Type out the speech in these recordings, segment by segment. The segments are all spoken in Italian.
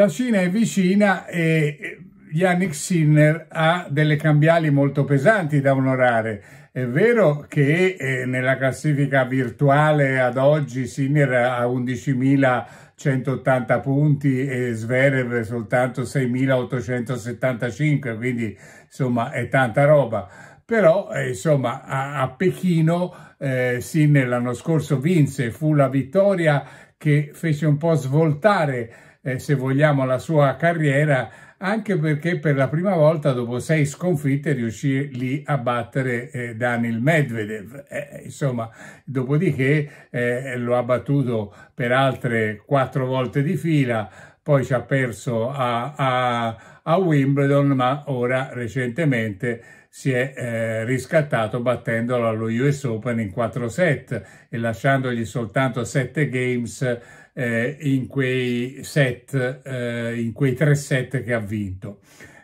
La Cina è vicina e Yannick Sinner ha delle cambiali molto pesanti da onorare. È vero che eh, nella classifica virtuale ad oggi Sinner ha 11.180 punti e Zverev soltanto 6.875, quindi insomma è tanta roba. Però eh, insomma a, a Pechino eh, Sinner l'anno scorso vinse, fu la vittoria che fece un po' svoltare eh, se vogliamo, la sua carriera, anche perché per la prima volta dopo sei sconfitte riuscì lì a battere eh, Daniel Medvedev. Eh, eh insomma, dopodiché eh, lo ha battuto per altre quattro volte di fila, poi ci ha perso a, a, a Wimbledon, ma ora recentemente si è eh, riscattato battendolo allo US Open in 4 set e lasciandogli soltanto 7 games eh, in quei set, eh, in quei 3 set che ha vinto.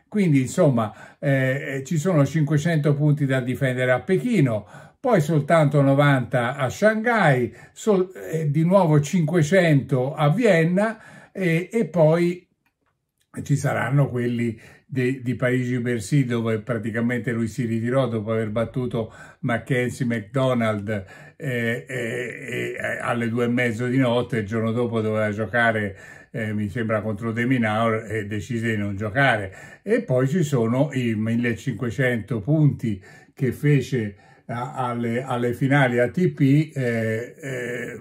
Quindi insomma eh, ci sono 500 punti da difendere a Pechino, poi soltanto 90 a Shanghai, sol eh, di nuovo 500 a Vienna e, e poi ci saranno quelli di, di Parigi-Bercy dove praticamente lui si ritirò dopo aver battuto Mackenzie McDonald eh, eh, eh, eh, alle due e mezzo di notte, il giorno dopo doveva giocare eh, mi sembra contro De Minaur e decise di non giocare e poi ci sono i 1500 punti che fece a, alle, alle, finali ATP eh,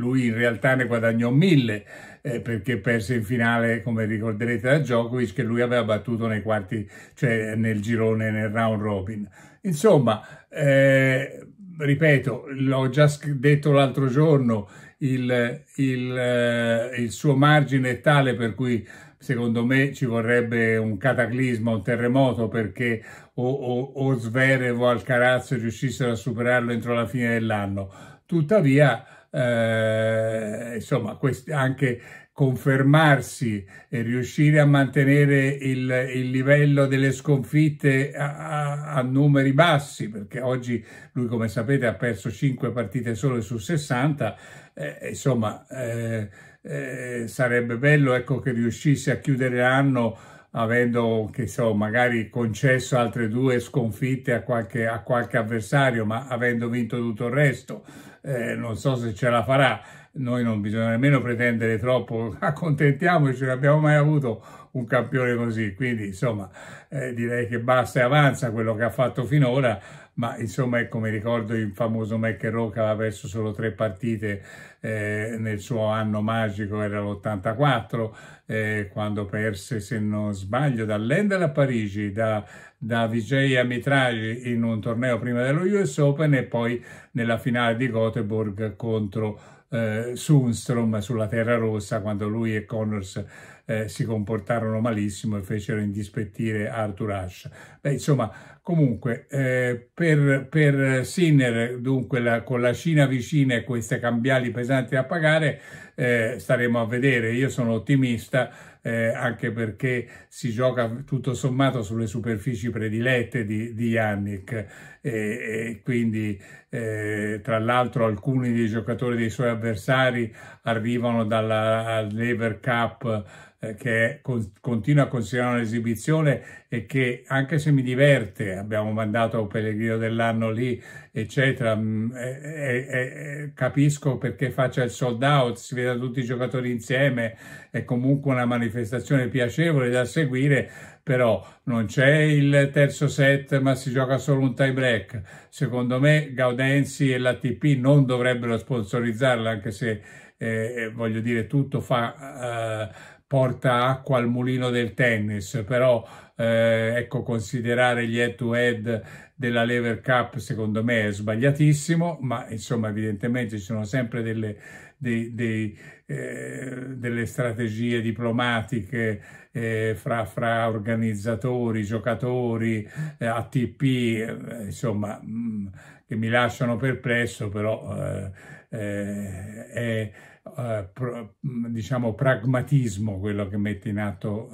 lui in realtà ne guadagnò mille eh, perché perse in finale, come ricorderete, da Djokovic che lui aveva battuto nei quarti, cioè nel girone, nel round robin. Insomma, eh, ripeto, l'ho già detto l'altro giorno, il, il, eh, il suo margine è tale per cui secondo me ci vorrebbe un cataclisma, un terremoto perché o, o, o Zverev o Alcarazzo riuscissero a superarlo entro la fine dell'anno. Tuttavia eh, insomma, anche confermarsi e riuscire a mantenere il, il livello delle sconfitte a, a, a, numeri bassi, perché oggi lui, come sapete, ha perso 5 partite solo su 60, eh, insomma, eh, eh, sarebbe bello ecco, che riuscisse a chiudere l'anno avendo, che so, magari concesso altre due sconfitte a qualche, a qualche avversario, ma avendo vinto tutto il resto eh, non so se ce la farà, noi non bisogna nemmeno pretendere troppo, accontentiamoci, non abbiamo mai avuto un campione così, quindi insomma eh, direi che basta e avanza quello che ha fatto finora, ma insomma è come ecco, ricordo il famoso McEnroe che aveva perso solo tre partite eh, nel suo anno magico, era l'84, eh, quando perse, se non sbaglio, dall'Endel a Parigi, da, da Vijay a Mitragli in un torneo prima dello US Open e poi nella finale di Göteborg contro eh, Sundstrom sulla Terra Rossa quando lui e Connors eh, si comportarono malissimo e fecero indispettire Arthur Ashe. Beh, insomma, comunque, eh, per, per, Sinner, dunque, la, con la Cina vicina e queste cambiali pesanti da pagare, eh, staremo a vedere. Io sono ottimista. Eh, anche perché si gioca tutto sommato sulle superfici predilette di, di Yannick e, e quindi eh, tra l'altro alcuni dei giocatori dei suoi avversari arrivano dalla Lever Cup eh, che con, continua a considerare un'esibizione e che anche se mi diverte, abbiamo mandato Pellegrino dell'anno lì, eccetera, mh, mm, eh, eh, eh, eh, capisco perché faccia il sold out, si veda tutti i giocatori insieme, è comunque una manifestazione piacevole da seguire, però non c'è il terzo set ma si gioca solo un tie break. Secondo me Gaudensi e l'ATP non dovrebbero sponsorizzarla anche se eh, voglio dire tutto fa eh, porta acqua al mulino del tennis, però eh, ecco, considerare gli head-to-head della Lever Cup secondo me è sbagliatissimo, ma insomma evidentemente ci sono sempre delle, dei, dei, eh, delle strategie diplomatiche eh, fra, fra, organizzatori, giocatori, eh, ATP, eh, insomma, mh, mm, che mi lasciano perplesso, però eh, eh, è pro, diciamo pragmatismo quello che mette in atto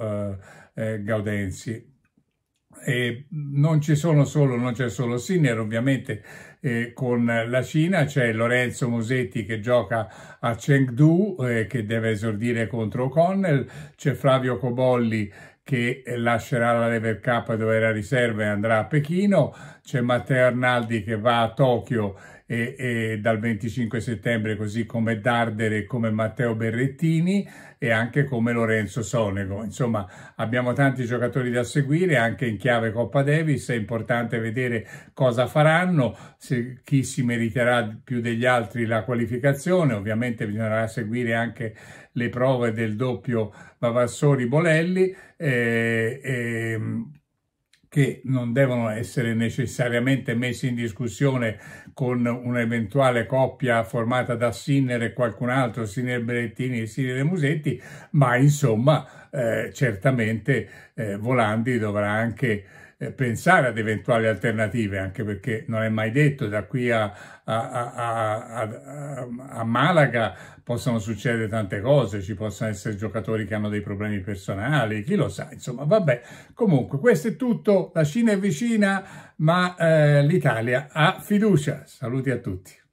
Gaudenzi eh, non ci sono solo, non c'è solo Sinner ovviamente eh, con la Cina, c'è Lorenzo Musetti che gioca a Chengdu eh, che deve esordire contro O'Connell, c'è Flavio Cobolli che lascerà la Lever Cup dove era riserva e andrà a Pechino, c'è Matteo Arnaldi che va a Tokyo e, e dal 25 settembre, così come Dardere, come Matteo Berrettini e anche come Lorenzo Sonego. Insomma, abbiamo tanti giocatori da seguire anche in chiave Coppa Davis. È importante vedere cosa faranno, se, chi si meriterà più degli altri la qualificazione. Ovviamente bisognerà seguire anche le prove del doppio Bavassori-Bolelli. Eh, eh, che non devono essere necessariamente messi in discussione con un'eventuale coppia formata da Sinner e qualcun altro, Sinner Berettini e Sinner Musetti, ma insomma eh, certamente eh, Volandi dovrà anche eh, pensare ad eventuali alternative, anche perché non è mai detto da qui a, a, a, a, Malaga possono succedere tante cose, ci possono essere giocatori che hanno dei problemi personali, chi lo sa, insomma, vabbè. Comunque, questo è tutto, la Cina è vicina, ma eh, l'Italia ha fiducia. Saluti a tutti.